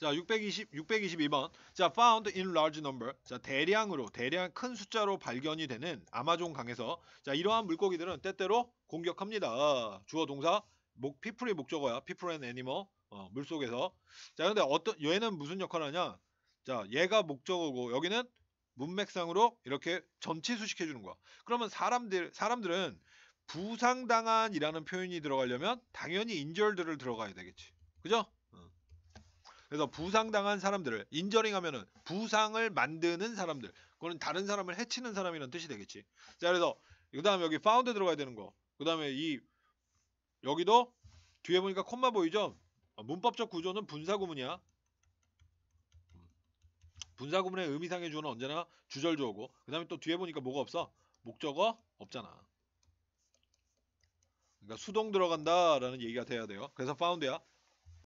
자, 620, 622번. 자, found in large number. 자, 대량으로, 대량 큰 숫자로 발견이 되는 아마존 강에서 자, 이러한 물고기들은 때때로 공격합니다. 주어 동사, 목, people이 목적어야. people and animal. 어, 물속에서. 자, 근데 어떤, 얘는 무슨 역할을 하냐? 자, 얘가 목적어고, 여기는 문맥상으로 이렇게 전치수식 해주는 거야. 그러면 사람들, 사람들은 부상당한이라는 표현이 들어가려면 당연히 인절들을 들어가야 되겠지. 그죠? 그래서 부상당한 사람들을 인저링 하면은 부상을 만드는 사람들. 그거는 다른 사람을 해치는 사람이라는 뜻이 되겠지. 자, 그래서 그다음에 여기 파운드 들어가야 되는 거. 그다음에 이 여기도 뒤에 보니까 콤마 보이죠? 아, 문법적 구조는 분사구문이야. 분사구문의 의미상의 주어는 언제나 주절주어고 그 다음에 또 뒤에 보니까 뭐가 없어? 목적어 없잖아. 그러니까 수동 들어간다 라는 얘기가 돼야 돼요. 그래서 파운드야.